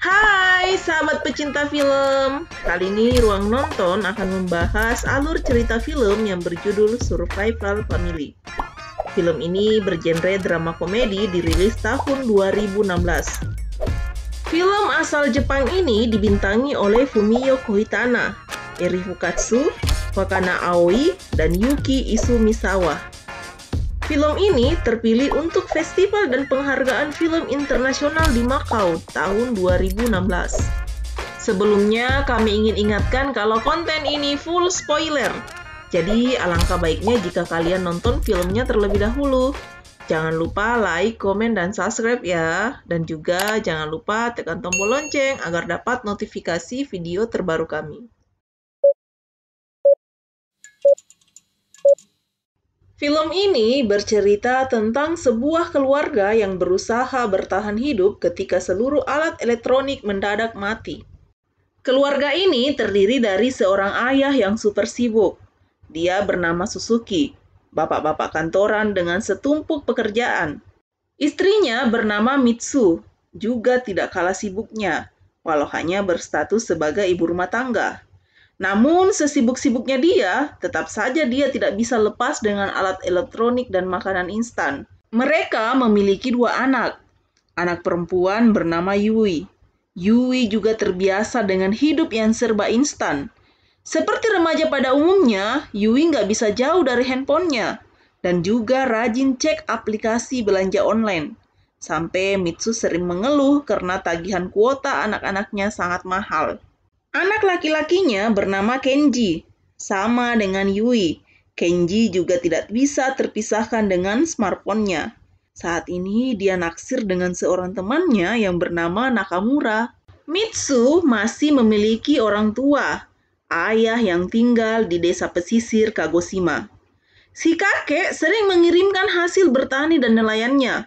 Hai sahabat pecinta film Kali ini Ruang Nonton akan membahas alur cerita film yang berjudul Survival Family Film ini bergenre drama komedi dirilis tahun 2016 Film asal Jepang ini dibintangi oleh Fumio Kohitana, Eri Fukatsu, Wakana Aoi, dan Yuki Isumisawa. Film ini terpilih untuk Festival dan Penghargaan Film Internasional di Macau tahun 2016. Sebelumnya, kami ingin ingatkan kalau konten ini full spoiler. Jadi, alangkah baiknya jika kalian nonton filmnya terlebih dahulu. Jangan lupa like, komen, dan subscribe ya. Dan juga jangan lupa tekan tombol lonceng agar dapat notifikasi video terbaru kami. Film ini bercerita tentang sebuah keluarga yang berusaha bertahan hidup ketika seluruh alat elektronik mendadak mati. Keluarga ini terdiri dari seorang ayah yang super sibuk. Dia bernama Suzuki, bapak-bapak kantoran dengan setumpuk pekerjaan. Istrinya bernama Mitsu, juga tidak kalah sibuknya, walau hanya berstatus sebagai ibu rumah tangga. Namun, sesibuk-sibuknya dia, tetap saja dia tidak bisa lepas dengan alat elektronik dan makanan instan. Mereka memiliki dua anak. Anak perempuan bernama Yui. Yui juga terbiasa dengan hidup yang serba instan. Seperti remaja pada umumnya, Yui nggak bisa jauh dari handphonenya dan juga rajin cek aplikasi belanja online. Sampai Mitsu sering mengeluh karena tagihan kuota anak-anaknya sangat mahal. Anak laki-lakinya bernama Kenji, sama dengan Yui. Kenji juga tidak bisa terpisahkan dengan smartphone-nya. Saat ini dia naksir dengan seorang temannya yang bernama Nakamura. Mitsu masih memiliki orang tua, ayah yang tinggal di desa pesisir Kagoshima. Si kakek sering mengirimkan hasil bertani dan nelayannya,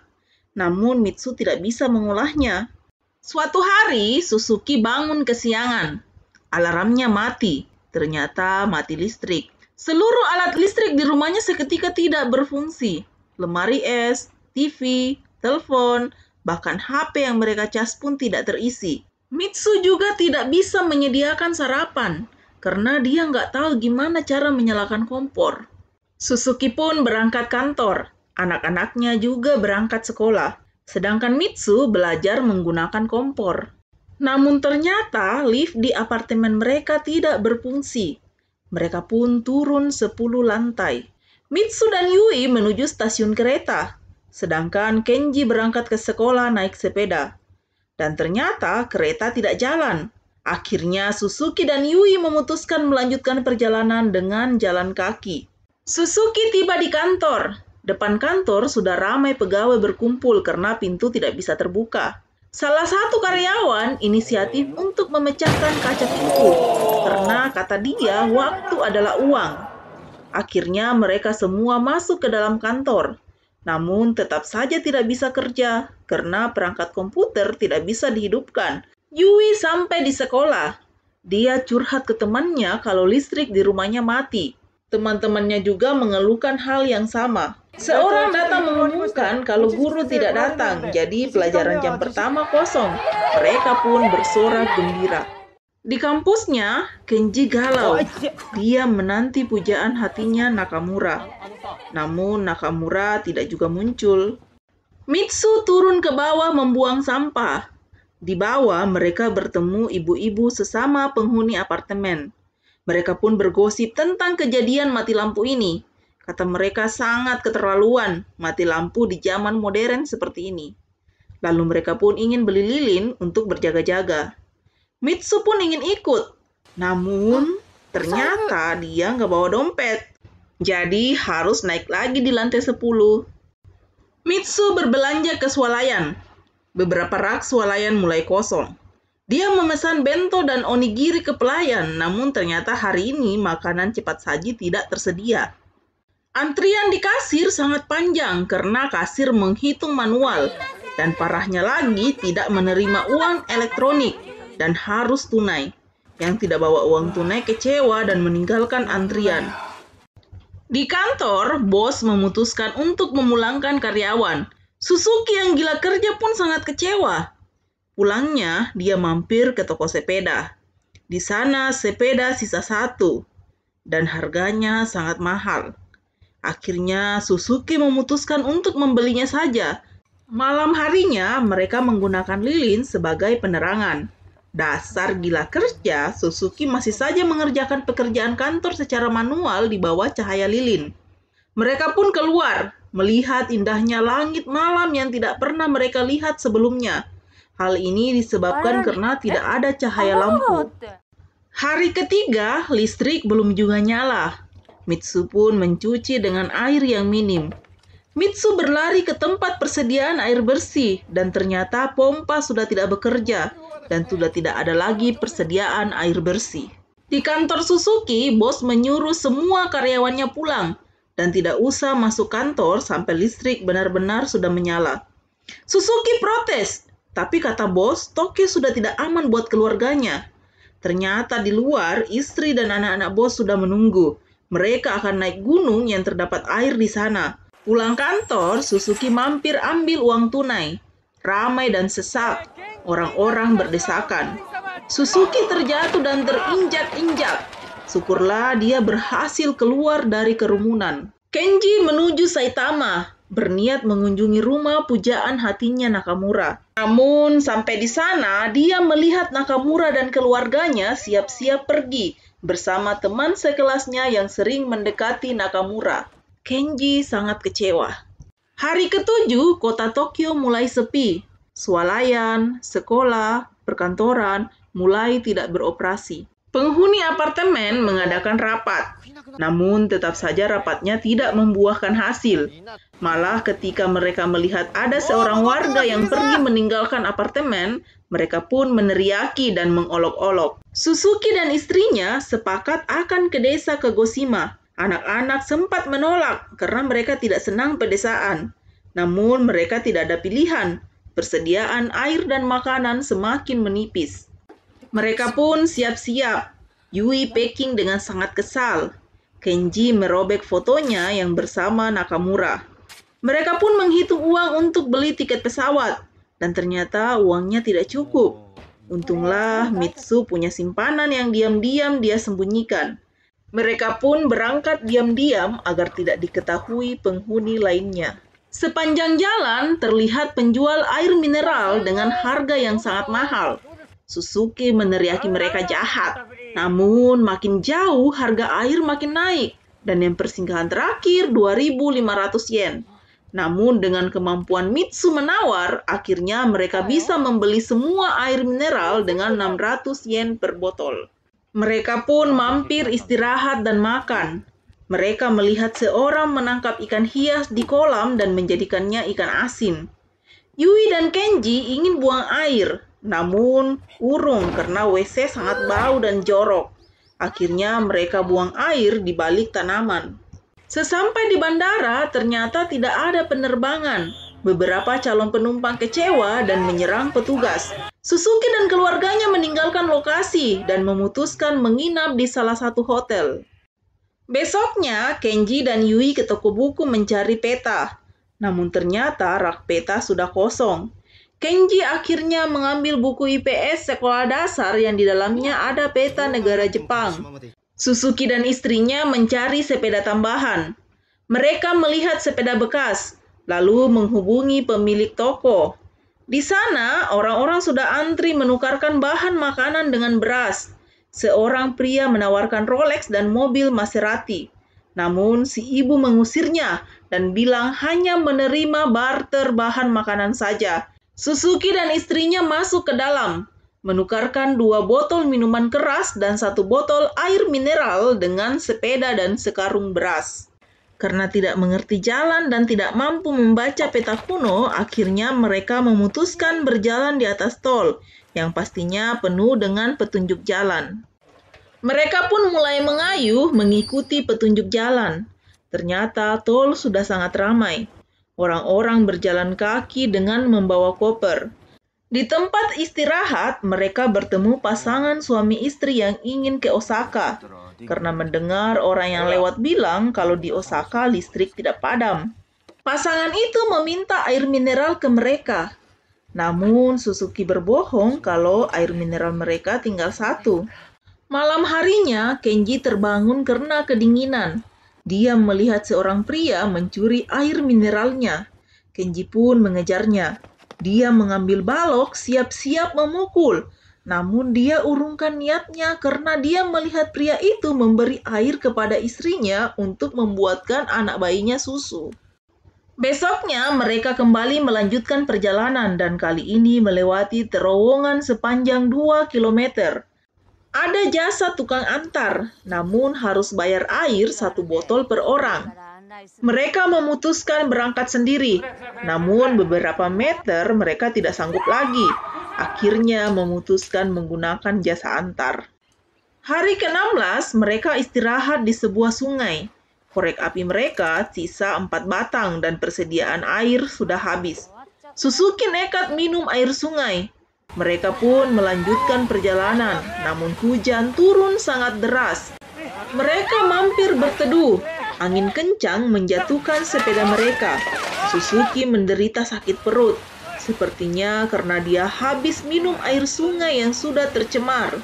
namun Mitsu tidak bisa mengolahnya. Suatu hari, Suzuki bangun kesiangan Alarmnya mati. Ternyata mati listrik. Seluruh alat listrik di rumahnya seketika tidak berfungsi. Lemari es, TV, telepon, bahkan HP yang mereka cas pun tidak terisi. Mitsu juga tidak bisa menyediakan sarapan karena dia nggak tahu gimana cara menyalakan kompor. Suzuki pun berangkat kantor, anak-anaknya juga berangkat sekolah, sedangkan Mitsu belajar menggunakan kompor. Namun ternyata lift di apartemen mereka tidak berfungsi. Mereka pun turun 10 lantai. Mitsu dan Yui menuju stasiun kereta, sedangkan Kenji berangkat ke sekolah naik sepeda. Dan ternyata kereta tidak jalan. Akhirnya Suzuki dan Yui memutuskan melanjutkan perjalanan dengan jalan kaki. Suzuki tiba di kantor. Depan kantor sudah ramai pegawai berkumpul karena pintu tidak bisa terbuka. Salah satu karyawan inisiatif untuk memecahkan kaca pintu karena kata dia waktu adalah uang. Akhirnya mereka semua masuk ke dalam kantor. Namun tetap saja tidak bisa kerja karena perangkat komputer tidak bisa dihidupkan. Yui sampai di sekolah. Dia curhat ke temannya kalau listrik di rumahnya mati. Teman-temannya juga mengeluhkan hal yang sama. Seorang datang mengumumkan kalau guru tidak datang, jadi pelajaran jam pertama kosong. Mereka pun bersorak gembira. Di kampusnya, Kenji galau. Oh, iya. Dia menanti pujaan hatinya Nakamura. Namun Nakamura tidak juga muncul. Mitsu turun ke bawah membuang sampah. Di bawah, mereka bertemu ibu-ibu sesama penghuni apartemen. Mereka pun bergosip tentang kejadian mati lampu ini. Kata mereka sangat keterlaluan mati lampu di zaman modern seperti ini. Lalu mereka pun ingin beli lilin untuk berjaga-jaga. Mitsu pun ingin ikut. Namun, ternyata dia nggak bawa dompet. Jadi harus naik lagi di lantai 10. Mitsu berbelanja ke swalayan. Beberapa rak swalayan mulai kosong. Dia memesan bento dan onigiri ke pelayan, namun ternyata hari ini makanan cepat saji tidak tersedia. Antrian di kasir sangat panjang karena kasir menghitung manual dan parahnya lagi tidak menerima uang elektronik dan harus tunai. Yang tidak bawa uang tunai kecewa dan meninggalkan antrian. Di kantor, bos memutuskan untuk memulangkan karyawan. Suzuki yang gila kerja pun sangat kecewa. Pulangnya, dia mampir ke toko sepeda. Di sana, sepeda sisa satu. Dan harganya sangat mahal. Akhirnya Suzuki memutuskan untuk membelinya saja. Malam harinya mereka menggunakan lilin sebagai penerangan. Dasar gila kerja, Suzuki masih saja mengerjakan pekerjaan kantor secara manual di bawah cahaya lilin. Mereka pun keluar, melihat indahnya langit malam yang tidak pernah mereka lihat sebelumnya. Hal ini disebabkan karena tidak eh, ada cahaya lampu. Hari ketiga, listrik belum juga nyala. Mitsu pun mencuci dengan air yang minim. Mitsu berlari ke tempat persediaan air bersih dan ternyata pompa sudah tidak bekerja dan sudah tidak ada lagi persediaan air bersih. Di kantor Suzuki, bos menyuruh semua karyawannya pulang dan tidak usah masuk kantor sampai listrik benar-benar sudah menyala. Suzuki protes, tapi kata bos, Tokyo sudah tidak aman buat keluarganya. Ternyata di luar, istri dan anak-anak bos sudah menunggu. Mereka akan naik gunung yang terdapat air di sana. Pulang kantor, Suzuki mampir ambil uang tunai. Ramai dan sesak, orang-orang berdesakan. Suzuki terjatuh dan terinjak-injak. Syukurlah dia berhasil keluar dari kerumunan. Kenji menuju Saitama, berniat mengunjungi rumah pujaan hatinya Nakamura. Namun, sampai di sana, dia melihat Nakamura dan keluarganya siap-siap pergi bersama teman sekelasnya yang sering mendekati Nakamura. Kenji sangat kecewa. Hari ketujuh, kota Tokyo mulai sepi. Swalayan, sekolah, perkantoran mulai tidak beroperasi. Penghuni apartemen mengadakan rapat, namun tetap saja rapatnya tidak membuahkan hasil. Malah, ketika mereka melihat ada seorang warga yang pergi meninggalkan apartemen, mereka pun meneriaki dan mengolok-olok. Suzuki dan istrinya sepakat akan ke desa Kagoshima. Anak-anak sempat menolak karena mereka tidak senang pedesaan. Namun mereka tidak ada pilihan. Persediaan air dan makanan semakin menipis. Mereka pun siap-siap. Yui packing dengan sangat kesal. Kenji merobek fotonya yang bersama Nakamura. Mereka pun menghitung uang untuk beli tiket pesawat dan ternyata uangnya tidak cukup. Oh. Untunglah Mitsu punya simpanan yang diam-diam dia sembunyikan. Mereka pun berangkat diam-diam agar tidak diketahui penghuni lainnya. Sepanjang jalan terlihat penjual air mineral dengan harga yang sangat mahal. Suzuki meneriaki mereka jahat. Namun makin jauh harga air makin naik dan yang persinggahan terakhir 2.500 yen. Namun dengan kemampuan Mitsu menawar, akhirnya mereka oh, ya. bisa membeli semua air mineral dengan 600 yen per botol. Mereka pun oh, mampir iya. istirahat dan makan. Mereka melihat seorang menangkap ikan hias di kolam dan menjadikannya ikan asin. Yui dan Kenji ingin buang air, namun urung karena WC sangat ah. bau dan jorok. Akhirnya mereka buang air di balik tanaman. Sesampai di bandara, ternyata tidak ada penerbangan. Beberapa calon penumpang kecewa dan menyerang petugas. Suzuki dan keluarganya meninggalkan lokasi dan memutuskan menginap di salah satu hotel. Besoknya, Kenji dan Yui ke toko buku mencari peta. Namun ternyata rak peta sudah kosong. Kenji akhirnya mengambil buku IPS sekolah dasar yang di dalamnya ada peta negara Jepang. Suzuki dan istrinya mencari sepeda tambahan. Mereka melihat sepeda bekas, lalu menghubungi pemilik toko. Di sana, orang-orang sudah antri menukarkan bahan makanan dengan beras. Seorang pria menawarkan Rolex dan mobil Maserati. Namun, si ibu mengusirnya dan bilang hanya menerima barter bahan makanan saja. Suzuki dan istrinya masuk ke dalam menukarkan dua botol minuman keras dan satu botol air mineral dengan sepeda dan sekarung beras. Karena tidak mengerti jalan dan tidak mampu membaca peta kuno, akhirnya mereka memutuskan berjalan di atas tol, yang pastinya penuh dengan petunjuk jalan. Mereka pun mulai mengayuh mengikuti petunjuk jalan. Ternyata tol sudah sangat ramai. Orang-orang berjalan kaki dengan membawa koper. Di tempat istirahat, mereka bertemu pasangan suami istri yang ingin ke Osaka karena mendengar orang yang lewat bilang kalau di Osaka listrik tidak padam. Pasangan itu meminta air mineral ke mereka. Namun, Suzuki berbohong kalau air mineral mereka tinggal satu. Malam harinya, Kenji terbangun karena kedinginan. Dia melihat seorang pria mencuri air mineralnya. Kenji pun mengejarnya. Dia mengambil balok, siap-siap memukul. Namun dia urungkan niatnya karena dia melihat pria itu memberi air kepada istrinya untuk membuatkan anak bayinya susu. Besoknya mereka kembali melanjutkan perjalanan dan kali ini melewati terowongan sepanjang 2 km. Ada jasa tukang antar, namun harus bayar air satu botol per orang. Mereka memutuskan berangkat sendiri, namun beberapa meter mereka tidak sanggup lagi. Akhirnya memutuskan menggunakan jasa antar. Hari ke-16, mereka istirahat di sebuah sungai. Korek api mereka sisa empat batang dan persediaan air sudah habis. Suzuki nekat minum air sungai. Mereka pun melanjutkan perjalanan, namun hujan turun sangat deras. Mereka mampir berteduh, Angin kencang menjatuhkan sepeda mereka. Suzuki menderita sakit perut, sepertinya karena dia habis minum air sungai yang sudah tercemar.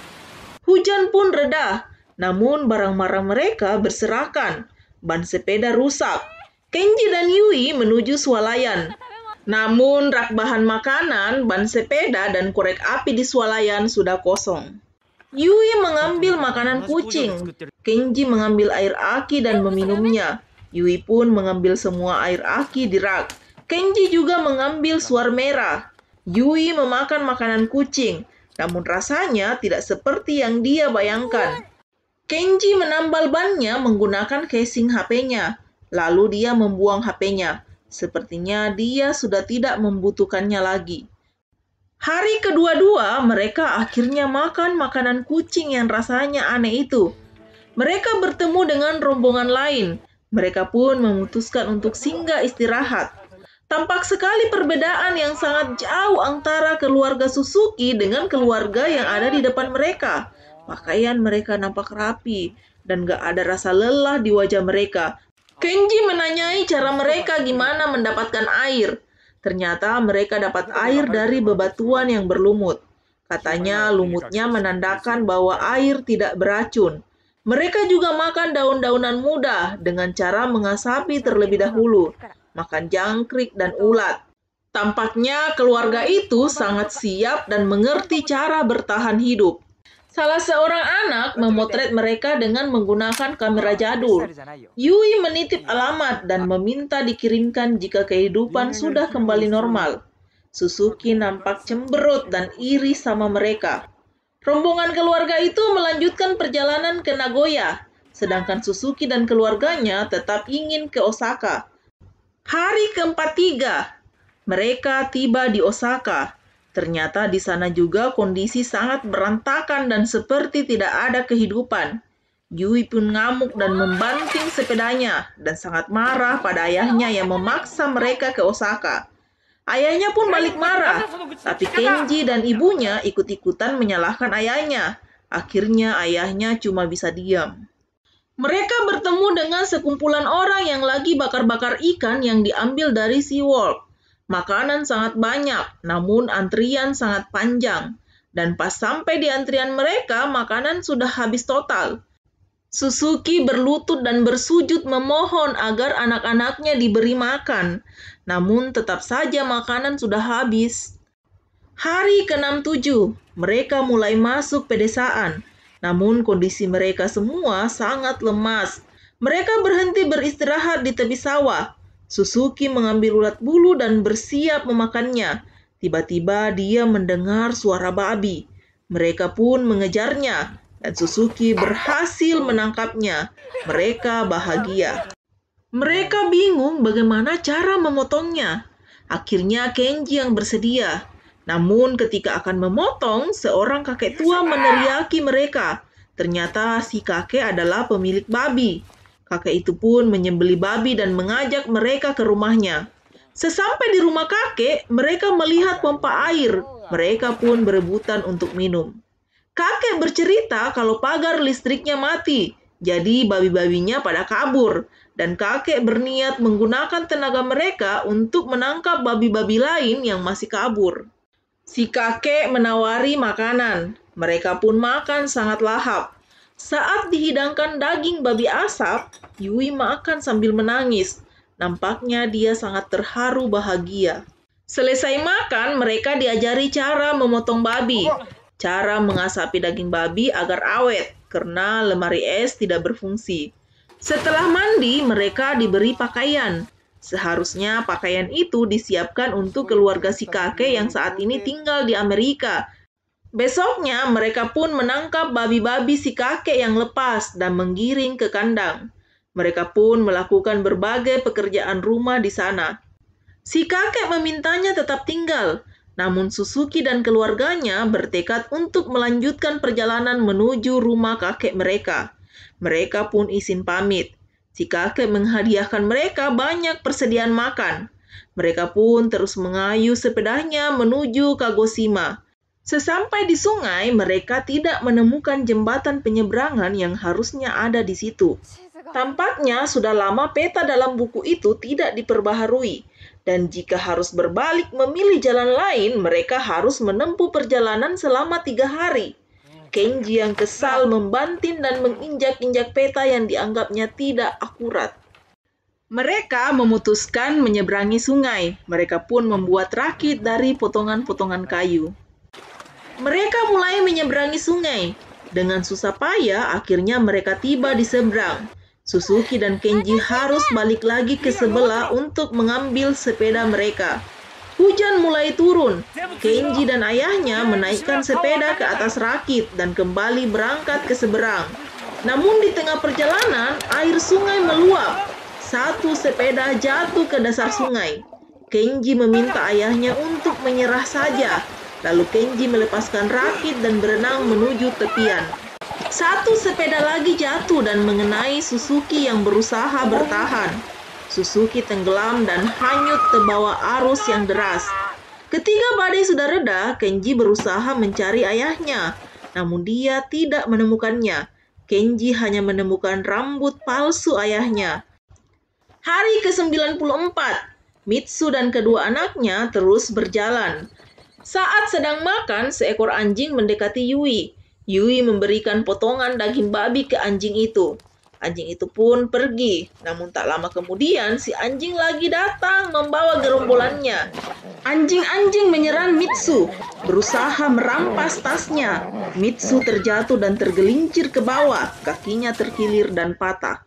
Hujan pun reda, namun barang-barang mereka berserakan. Ban sepeda rusak. Kenji dan Yui menuju swalayan. Namun rak bahan makanan, ban sepeda, dan korek api di swalayan sudah kosong. Yui mengambil makanan kucing, Kenji mengambil air aki dan meminumnya. Yui pun mengambil semua air aki di rak. Kenji juga mengambil suar merah. Yui memakan makanan kucing, namun rasanya tidak seperti yang dia bayangkan. Kenji menambal bannya menggunakan casing HP-nya. Lalu dia membuang HP-nya. Sepertinya dia sudah tidak membutuhkannya lagi. Hari kedua-dua, mereka akhirnya makan makanan kucing yang rasanya aneh itu. Mereka bertemu dengan rombongan lain. Mereka pun memutuskan untuk singgah istirahat. Tampak sekali perbedaan yang sangat jauh antara keluarga Suzuki dengan keluarga yang ada di depan mereka. Pakaian mereka nampak rapi dan gak ada rasa lelah di wajah mereka. Kenji menanyai cara mereka gimana mendapatkan air. Ternyata mereka dapat air dari bebatuan yang berlumut. Katanya lumutnya menandakan bahwa air tidak beracun. Mereka juga makan daun-daunan muda dengan cara mengasapi terlebih dahulu, makan jangkrik dan ulat. Tampaknya keluarga itu sangat siap dan mengerti cara bertahan hidup. Salah seorang anak memotret mereka dengan menggunakan kamera jadul. Yui menitip alamat dan meminta dikirimkan jika kehidupan sudah kembali normal. Suzuki nampak cemberut dan iri sama mereka. Rombongan keluarga itu melanjutkan perjalanan ke Nagoya, sedangkan Suzuki dan keluarganya tetap ingin ke Osaka. Hari keempat tiga, mereka tiba di Osaka. Ternyata di sana juga kondisi sangat berantakan dan seperti tidak ada kehidupan. Yui pun ngamuk dan membanting sepedanya dan sangat marah pada ayahnya yang memaksa mereka ke Osaka. Ayahnya pun balik marah, tapi Kenji dan ibunya ikut-ikutan menyalahkan ayahnya. Akhirnya ayahnya cuma bisa diam. Mereka bertemu dengan sekumpulan orang yang lagi bakar-bakar ikan yang diambil dari SeaWorld. Makanan sangat banyak, namun antrian sangat panjang. Dan pas sampai di antrian mereka, makanan sudah habis total. Suzuki berlutut dan bersujud memohon agar anak-anaknya diberi makan. Namun tetap saja makanan sudah habis. Hari ke-67, mereka mulai masuk pedesaan. Namun kondisi mereka semua sangat lemas. Mereka berhenti beristirahat di tepi sawah. Suzuki mengambil ulat bulu dan bersiap memakannya. Tiba-tiba dia mendengar suara babi. Mereka pun mengejarnya dan Suzuki berhasil menangkapnya. Mereka bahagia. Mereka bingung bagaimana cara memotongnya. Akhirnya Kenji yang bersedia. Namun ketika akan memotong, seorang kakek tua meneriaki mereka. Ternyata si kakek adalah pemilik babi. Kakek itu pun menyembeli babi dan mengajak mereka ke rumahnya. Sesampai di rumah kakek, mereka melihat pompa air. Mereka pun berebutan untuk minum. Kakek bercerita kalau pagar listriknya mati, jadi babi-babinya pada kabur, dan kakek berniat menggunakan tenaga mereka untuk menangkap babi-babi lain yang masih kabur. Si kakek menawari makanan, mereka pun makan sangat lahap. Saat dihidangkan daging babi asap, Yui makan sambil menangis. Nampaknya dia sangat terharu bahagia. Selesai makan, mereka diajari cara memotong babi. Cara mengasapi daging babi agar awet karena lemari es tidak berfungsi. Setelah mandi, mereka diberi pakaian. Seharusnya pakaian itu disiapkan untuk keluarga si kakek yang saat ini tinggal di Amerika. Besoknya, mereka pun menangkap babi-babi si kakek yang lepas dan menggiring ke kandang. Mereka pun melakukan berbagai pekerjaan rumah di sana. Si kakek memintanya tetap tinggal, namun Suzuki dan keluarganya bertekad untuk melanjutkan perjalanan menuju rumah kakek mereka. Mereka pun izin pamit. Si kakek menghadiahkan mereka banyak persediaan makan. Mereka pun terus mengayuh sepedanya menuju Kagoshima. Sesampai di sungai, mereka tidak menemukan jembatan penyeberangan yang harusnya ada di situ. Tampaknya sudah lama peta dalam buku itu tidak diperbaharui, dan jika harus berbalik memilih jalan lain, mereka harus menempuh perjalanan selama tiga hari. Kenji yang kesal membanting dan menginjak-injak peta yang dianggapnya tidak akurat. Mereka memutuskan menyeberangi sungai. Mereka pun membuat rakit dari potongan-potongan kayu. Mereka mulai menyeberangi sungai. Dengan susah payah, akhirnya mereka tiba di seberang. Suzuki dan Kenji harus balik lagi ke sebelah untuk mengambil sepeda mereka. Hujan mulai turun. Kenji dan ayahnya menaikkan sepeda ke atas rakit dan kembali berangkat ke seberang. Namun di tengah perjalanan, air sungai meluap. Satu sepeda jatuh ke dasar sungai. Kenji meminta ayahnya untuk menyerah saja. Lalu Kenji melepaskan rakit dan berenang menuju tepian. Satu sepeda lagi jatuh dan mengenai Suzuki yang berusaha bertahan. Suzuki tenggelam dan hanyut terbawa arus yang deras. Ketika badai sudah reda, Kenji berusaha mencari ayahnya, namun dia tidak menemukannya. Kenji hanya menemukan rambut palsu ayahnya. Hari ke-94, Mitsu dan kedua anaknya terus berjalan. Saat sedang makan, seekor anjing mendekati Yui. Yui memberikan potongan daging babi ke anjing itu. Anjing itu pun pergi. Namun tak lama kemudian si anjing lagi datang membawa gerombolannya. Anjing-anjing menyerang Mitsu, berusaha merampas tasnya. Mitsu terjatuh dan tergelincir ke bawah, kakinya terkilir dan patah.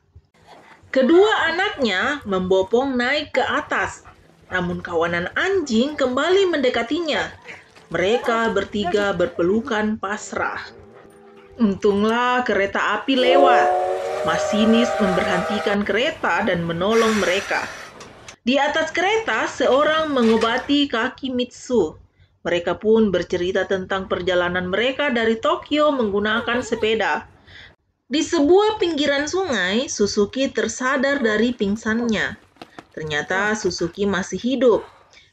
Kedua anaknya membopong naik ke atas. Namun kawanan anjing kembali mendekatinya. Mereka bertiga berpelukan pasrah. Untunglah kereta api lewat. Masinis memberhentikan kereta dan menolong mereka. Di atas kereta, seorang mengobati kaki Mitsu. Mereka pun bercerita tentang perjalanan mereka dari Tokyo menggunakan sepeda. Di sebuah pinggiran sungai, Suzuki tersadar dari pingsannya. Ternyata Suzuki masih hidup.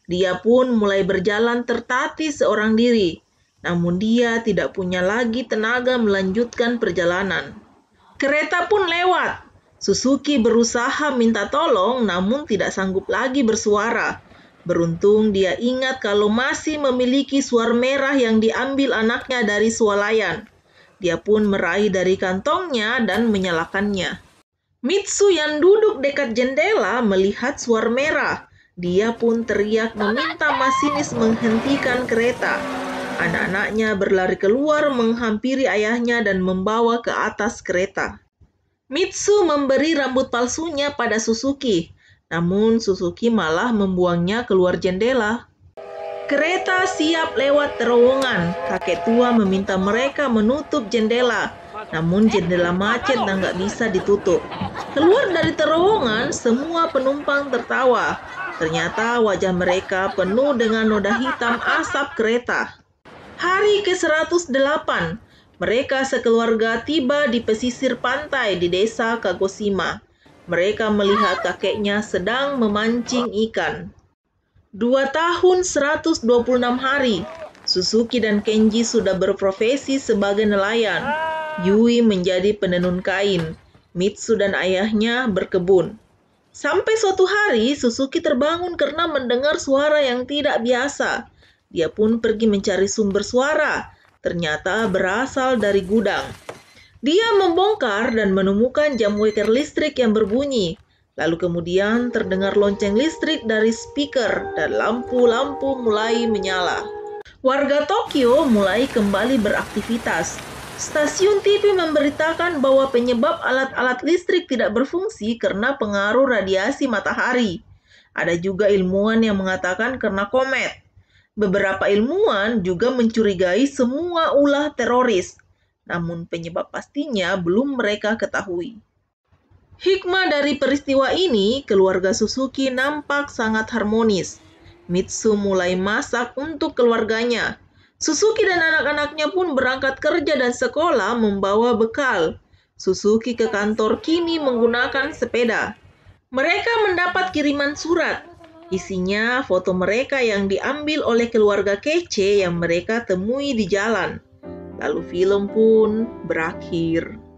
Dia pun mulai berjalan tertatih seorang diri. Namun dia tidak punya lagi tenaga melanjutkan perjalanan. Kereta pun lewat. Suzuki berusaha minta tolong namun tidak sanggup lagi bersuara. Beruntung dia ingat kalau masih memiliki suar merah yang diambil anaknya dari sualayan Dia pun meraih dari kantongnya dan menyalakannya. Mitsu yang duduk dekat jendela melihat suar merah. Dia pun teriak meminta masinis menghentikan kereta. Anak-anaknya berlari keluar menghampiri ayahnya dan membawa ke atas kereta. Mitsu memberi rambut palsunya pada Suzuki, namun Suzuki malah membuangnya keluar jendela. Kereta siap lewat terowongan. Kakek tua meminta mereka menutup jendela, namun jendela macet dan nggak bisa ditutup. Keluar dari terowongan, semua penumpang tertawa. Ternyata wajah mereka penuh dengan noda hitam asap kereta. Hari ke-108, mereka sekeluarga tiba di pesisir pantai di desa Kagoshima. Mereka melihat kakeknya sedang memancing ikan. Dua tahun 126 hari, Suzuki dan Kenji sudah berprofesi sebagai nelayan. Yui menjadi penenun kain. Mitsu dan ayahnya berkebun. Sampai suatu hari, Suzuki terbangun karena mendengar suara yang tidak biasa. Dia pun pergi mencari sumber suara, ternyata berasal dari gudang. Dia membongkar dan menemukan jam waker listrik yang berbunyi. Lalu kemudian terdengar lonceng listrik dari speaker dan lampu-lampu mulai menyala. Warga Tokyo mulai kembali beraktivitas, Stasiun TV memberitakan bahwa penyebab alat-alat listrik tidak berfungsi karena pengaruh radiasi matahari. Ada juga ilmuwan yang mengatakan karena komet. Beberapa ilmuwan juga mencurigai semua ulah teroris, namun penyebab pastinya belum mereka ketahui. Hikmah dari peristiwa ini, keluarga Suzuki nampak sangat harmonis. Mitsu mulai masak untuk keluarganya. Suzuki dan anak-anaknya pun berangkat kerja dan sekolah membawa bekal. Suzuki ke kantor kini menggunakan sepeda. Mereka mendapat kiriman surat Isinya foto mereka yang diambil oleh keluarga kece yang mereka temui di jalan. Lalu film pun berakhir.